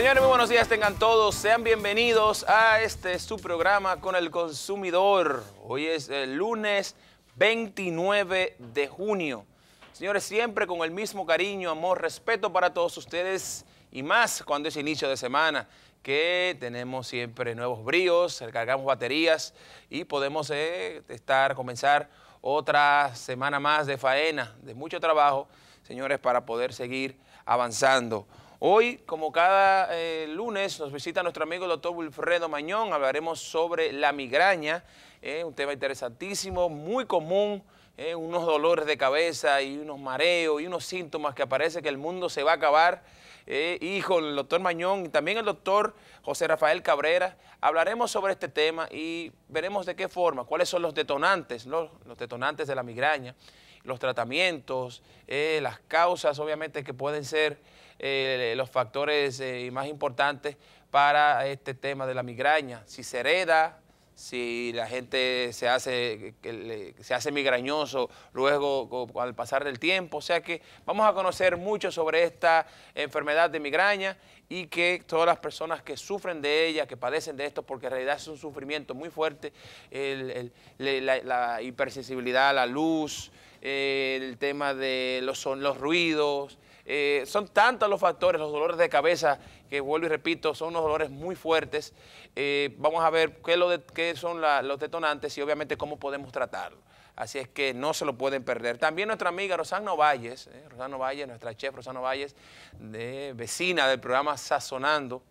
Señores, muy buenos días tengan todos. Sean bienvenidos a este su programa con el consumidor. Hoy es el lunes 29 de junio. Señores, siempre con el mismo cariño, amor, respeto para todos ustedes y más cuando es inicio de semana que tenemos siempre nuevos bríos, cargamos baterías y podemos eh, estar, comenzar otra semana más de faena, de mucho trabajo, señores, para poder seguir avanzando. Hoy, como cada eh, lunes, nos visita nuestro amigo el doctor Wilfredo Mañón. Hablaremos sobre la migraña, eh, un tema interesantísimo, muy común, eh, unos dolores de cabeza y unos mareos y unos síntomas que aparece que el mundo se va a acabar. y con el doctor Mañón y también el doctor José Rafael Cabrera, hablaremos sobre este tema y veremos de qué forma, cuáles son los detonantes, los detonantes de la migraña los tratamientos, eh, las causas obviamente que pueden ser eh, los factores eh, más importantes para este tema de la migraña, si se hereda, si la gente se hace, se hace migrañoso luego al pasar del tiempo. O sea que vamos a conocer mucho sobre esta enfermedad de migraña y que todas las personas que sufren de ella, que padecen de esto, porque en realidad es un sufrimiento muy fuerte, la, la, hipersensibilidad a la luz, el tema de los, los ruidos, eh, son tantos los factores, los dolores de cabeza, que vuelvo y repito, son unos dolores muy fuertes. Eh, vamos a ver qué, lo de, qué son los detonantes y obviamente cómo podemos tratarlo. Así es que no se lo pueden perder. También nuestra amiga Rosana Valles, eh, Rosana Valles, nuestra chef Rosana Valles, vecina del programa Sazonando,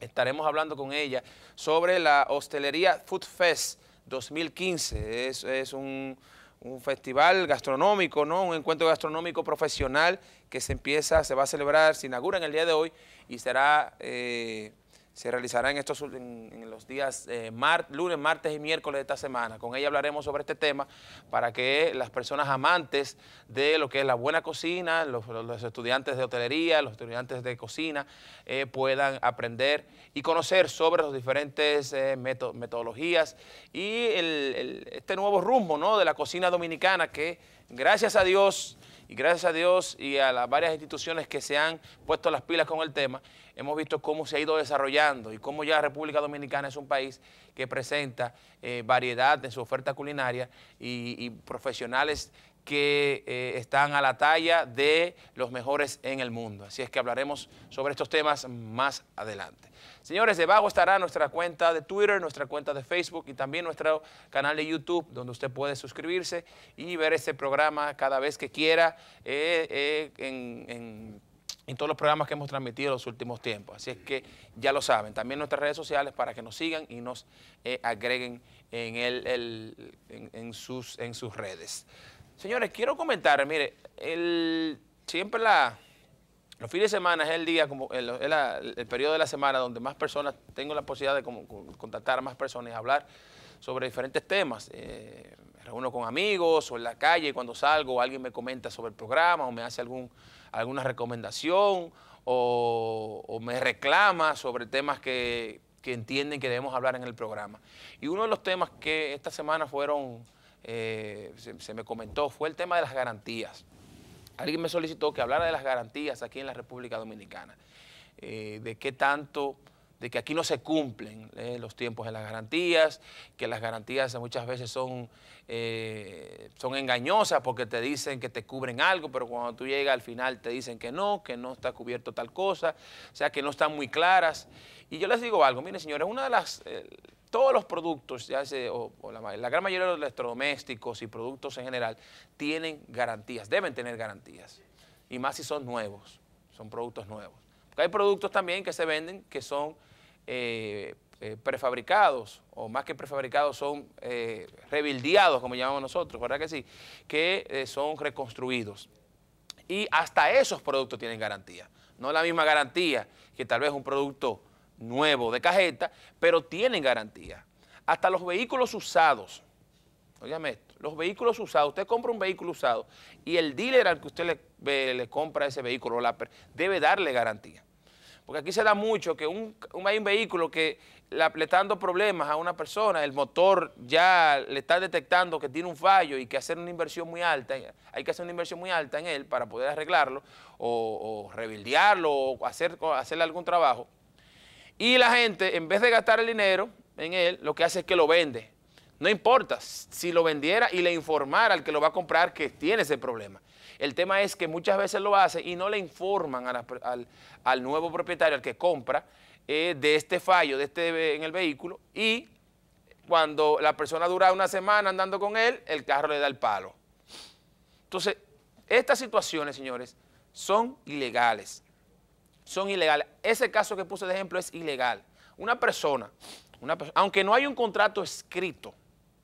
estaremos hablando con ella sobre la hostelería Food Fest 2015. es un un festival gastronómico, ¿no? un encuentro gastronómico profesional que se empieza, se va a celebrar, se inaugura en el día de hoy y será... Eh, se realizará en, estos, en, los días eh, lunes, martes y miércoles de esta semana. Con ella hablaremos sobre este tema para que las personas amantes de lo que es la buena cocina, los, estudiantes de hotelería, los estudiantes de cocina, eh, puedan aprender y conocer sobre las diferentes eh, metodologías y este nuevo rumbo ¿no? de la cocina dominicana que, gracias a Dios, y gracias a Dios y a las varias instituciones que se han puesto las pilas con el tema, hemos visto cómo se ha ido desarrollando y cómo ya la República Dominicana es un país que presenta eh, variedad en su oferta culinaria y, profesionales que eh, están a la talla de los mejores en el mundo. Así es que hablaremos sobre estos temas más adelante. Señores, debajo estará nuestra cuenta de Twitter, nuestra cuenta de Facebook y también nuestro canal de YouTube, donde usted puede suscribirse y ver este programa cada vez que quiera eh, eh, en, todos los programas que hemos transmitido en los últimos tiempos. Así es que ya lo saben, también nuestras redes sociales para que nos sigan y nos eh, agreguen en, sus, en sus redes. Señores, quiero comentar, mire, el, siempre la, los fines de semana es el día, como el, periodo de la semana donde más personas, tengo la posibilidad de contactar a más personas y hablar sobre diferentes temas. Eh, me reúno con amigos o en la calle cuando salgo alguien me comenta sobre el programa o me hace algún, alguna recomendación o, me reclama sobre temas que, entienden que debemos hablar en el programa. Y uno de los temas que esta semana fueron, eh, se me comentó, fue el tema de las garantías alguien me solicitó que hablara de las garantías aquí en la República Dominicana, eh, de qué tanto, de que aquí no se cumplen eh, los tiempos de las garantías, que las garantías muchas veces son, eh, son engañosas porque te dicen que te cubren algo, pero cuando tú llegas al final te dicen que no, que no está cubierto tal cosa, o sea, que no están muy claras. Y yo les digo algo, miren señores, una de las todos los productos, la, gran mayoría de los electrodomésticos y productos en general, tienen garantías, deben tener garantías. Y más si son nuevos, son productos nuevos. Porque hay productos también que se venden que son eh, eh, prefabricados, o más que prefabricados, son eh, rebildeados, como llamamos nosotros, ¿verdad que sí? Que eh, son reconstruidos. Y hasta esos productos tienen garantía. No la misma garantía que tal vez un producto Nuevo de cajeta, pero tienen garantía. Hasta los vehículos usados, óigame esto, los vehículos usados, usted compra un vehículo usado y el dealer al que usted le, compra ese vehículo la, debe darle garantía. Porque aquí se da mucho que un, hay un vehículo que le está dando problemas a una persona, el motor ya le está detectando que tiene un fallo y que hacer una inversión muy alta, hay que hacer una inversión muy alta en él para poder arreglarlo o, o rebildearlo o hacer, hacerle algún trabajo. Y la gente, en vez de gastar el dinero en él, lo que hace es que lo vende. No importa si lo vendiera y le informara al que lo va a comprar que tiene ese problema. El tema es que muchas veces lo hace y no le informan al, nuevo propietario, al que compra, eh, de este fallo de este, en el vehículo y cuando la persona dura una semana andando con él, el carro le da el palo. Entonces, estas situaciones, señores, son ilegales son ilegales. Ese caso que puse de ejemplo es ilegal. Una persona, una aunque no hay un contrato escrito,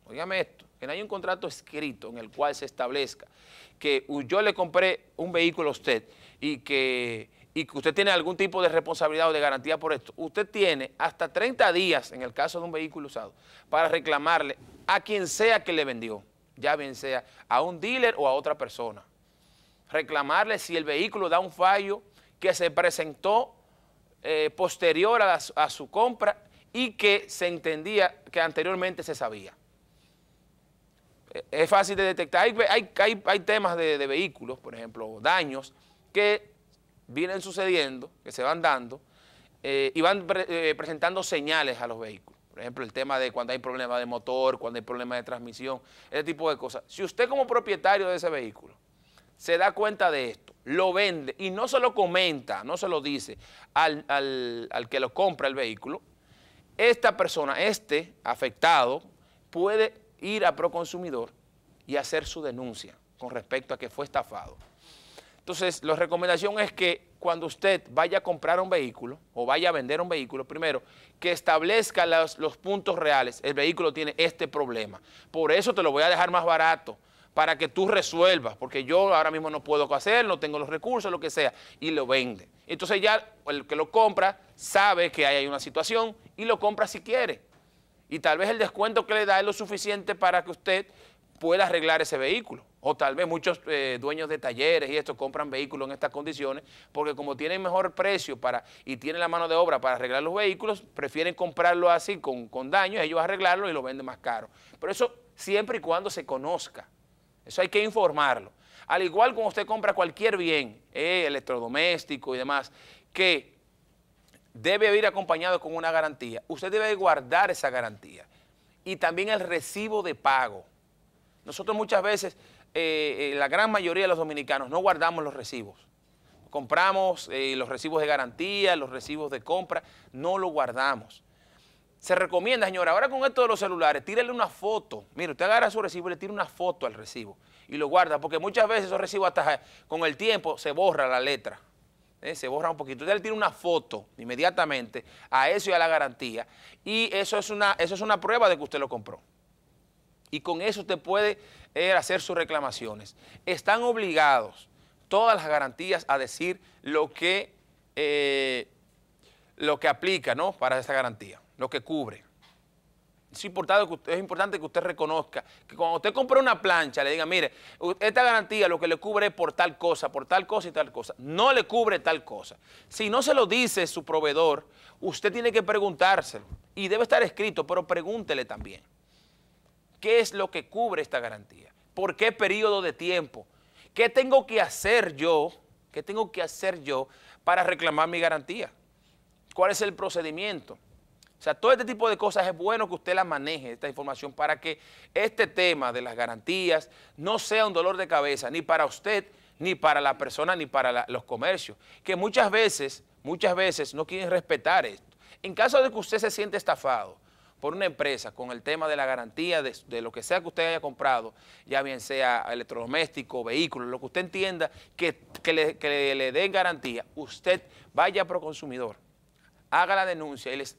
oígame esto, que no hay un contrato escrito en el cual se establezca que yo le compré un vehículo a usted y que, y que usted tiene algún tipo de responsabilidad o de garantía por esto, usted tiene hasta 30 días, en el caso de un vehículo usado, para reclamarle a quien sea que le vendió, ya bien sea a un dealer o a otra persona. Reclamarle si el vehículo da un fallo que se presentó eh, posterior a, su compra y que se entendía que anteriormente se sabía. Eh, es fácil de detectar. Hay, hay, temas de, vehículos, por ejemplo, daños, que vienen sucediendo, que se van dando, eh, y van presentando señales a los vehículos. Por ejemplo, el tema de cuando hay problema de motor, cuando hay problema de transmisión, ese tipo de cosas. Si usted como propietario de ese vehículo se da cuenta de esto, lo vende y no se lo comenta, no se lo dice al, que lo compra el vehículo, esta persona, este afectado, puede ir a Proconsumidor y hacer su denuncia con respecto a que fue estafado. Entonces, la recomendación es que cuando usted vaya a comprar un vehículo o vaya a vender un vehículo, primero, que establezca los puntos reales. El vehículo tiene este problema. Por eso te lo voy a dejar más barato para que tú resuelvas, porque yo ahora mismo no puedo hacer, no tengo los recursos, lo que sea, y lo vende. Entonces ya el que lo compra sabe que hay una situación y lo compra si quiere. Y tal vez el descuento que le da es lo suficiente para que usted pueda arreglar ese vehículo. O tal vez muchos eh, dueños de talleres y estos compran vehículos en estas condiciones, porque como tienen mejor precio para, y tienen la mano de obra para arreglar los vehículos, prefieren comprarlo así con, con daños, ellos arreglarlo y lo venden más caro. Pero eso siempre y cuando se conozca. Eso hay que informarlo. Al igual como usted compra cualquier bien, eh, electrodoméstico y demás, que debe ir acompañado con una garantía. Usted debe guardar esa garantía. Y también el recibo de pago. Nosotros muchas veces, eh, eh, la gran mayoría de los dominicanos, no guardamos los recibos. Compramos los recibos de garantía, los recibos de compra, no los guardamos. Se recomienda, señora, ahora con esto de los celulares, tírele una foto. Mire, usted agarra su recibo y le tira una foto al recibo y lo guarda, porque muchas veces esos recibos hasta eh, con el tiempo se borra la letra. Eh, se borra un poquito. Usted le tira una foto inmediatamente a eso y a la garantía. Y eso es una, eso es una prueba de que usted lo compró. Y con eso usted puede eh, hacer sus reclamaciones. Están obligados todas las garantías a decir lo que, lo que aplica ¿no? para esa garantía lo que cubre. Es importante, que usted, reconozca que cuando usted compra una plancha, le diga, mire, esta garantía lo que le cubre es por tal cosa, por tal cosa y tal cosa. No le cubre tal cosa. Si no se lo dice su proveedor, usted tiene que preguntárselo. Y debe estar escrito, pero pregúntele también. ¿Qué es lo que cubre esta garantía? ¿Por qué periodo de tiempo? ¿Qué tengo que hacer yo? ¿Qué tengo que hacer yo para reclamar mi garantía? ¿Cuál es el procedimiento? O sea, todo este tipo de cosas es bueno que usted las maneje, esta información, para que este tema de las garantías no sea un dolor de cabeza, ni para usted, ni para la persona, ni para los comercios, que muchas veces, muchas veces no quieren respetar esto. En caso de que usted se siente estafado, por una empresa con el tema de la garantía de, lo que sea que usted haya comprado, ya bien sea electrodoméstico, vehículo, lo que usted entienda que, le, den garantía, usted vaya a consumidor haga la denuncia y les,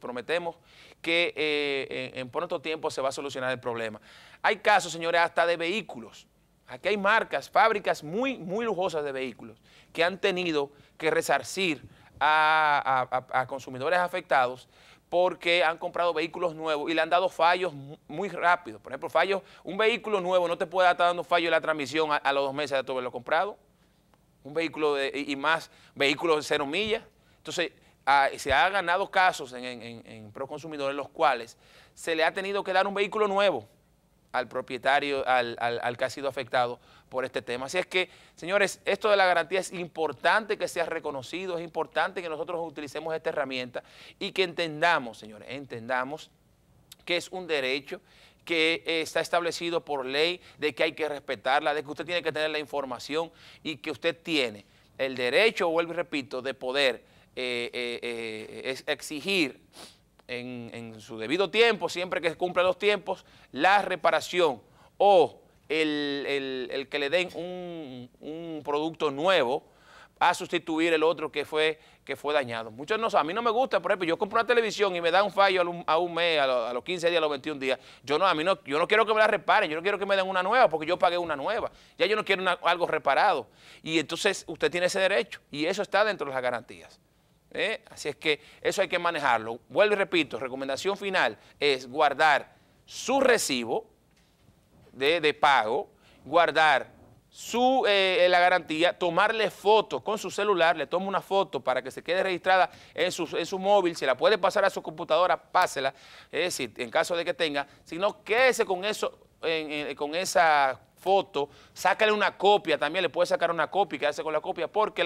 prometemos que eh, en, pronto tiempo se va a solucionar el problema. Hay casos, señores, hasta de vehículos. Aquí hay marcas, fábricas muy, muy lujosas de vehículos que han tenido que resarcir a, consumidores afectados porque han comprado vehículos nuevos y le han dado fallos muy rápidos. Por ejemplo, fallos, un vehículo nuevo no te puede estar dando fallo en la transmisión a, los dos meses de haberlo comprado. Un vehículo y más vehículos de cero millas. Entonces, se ha ganado casos en, pro en en los cuales se le ha tenido que dar un vehículo nuevo al propietario, al, al, que ha sido afectado por este tema. Así es que, señores, esto de la garantía es importante que sea reconocido, es importante que nosotros utilicemos esta herramienta y que entendamos, señores, entendamos que es un derecho que está establecido por ley, de que hay que respetarla, de que usted tiene que tener la información y que usted tiene el derecho, vuelvo y repito, de poder eh, eh, eh, es exigir en, en, su debido tiempo, siempre que se cumpla los tiempos, la reparación o el, que le den un, producto nuevo a sustituir el otro que fue, que fue dañado. Muchos no, a mí no me gusta, por ejemplo, yo compro una televisión y me da un fallo a un, mes, a, los 15 días, a los 21 días. Yo no, a mí no, yo no quiero que me la reparen, yo no quiero que me den una nueva porque yo pagué una nueva. Ya yo no quiero algo reparado. Y entonces usted tiene ese derecho y eso está dentro de las garantías. ¿Eh? Así es que eso hay que manejarlo. Vuelvo y repito, recomendación final es guardar su recibo de, pago, guardar eh, eh, la garantía, tomarle fotos con su celular, le toma una foto para que se quede registrada en su, móvil, se la puede pasar a su computadora, pásela, es decir, en caso de que tenga, sino quédese con eso, con esa foto, sácale una copia, también le puede sacar una copia y quedarse con la copia, porque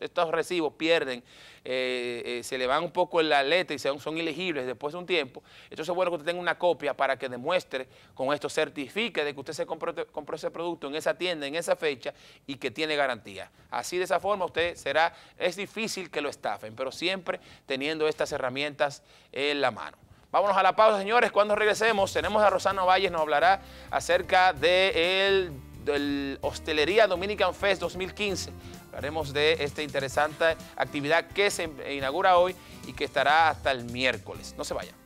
estos recibos pierden, eh, eh, se le van un poco en la letra y son, elegibles después de un tiempo. Entonces es bueno que usted tenga una copia para que demuestre con esto, certifique de que usted se compró ese producto en esa tienda, en esa fecha y que tiene garantía. Así de esa forma usted será, es difícil que lo estafen, pero siempre teniendo estas herramientas en la mano. Vámonos a la pausa, señores. Cuando regresemos, tenemos a Rosano Valles, nos hablará acerca de el Hostelería Dominican Fest 2015. Hablaremos de esta interesante actividad que se inaugura hoy y que estará hasta el miércoles. No se vayan.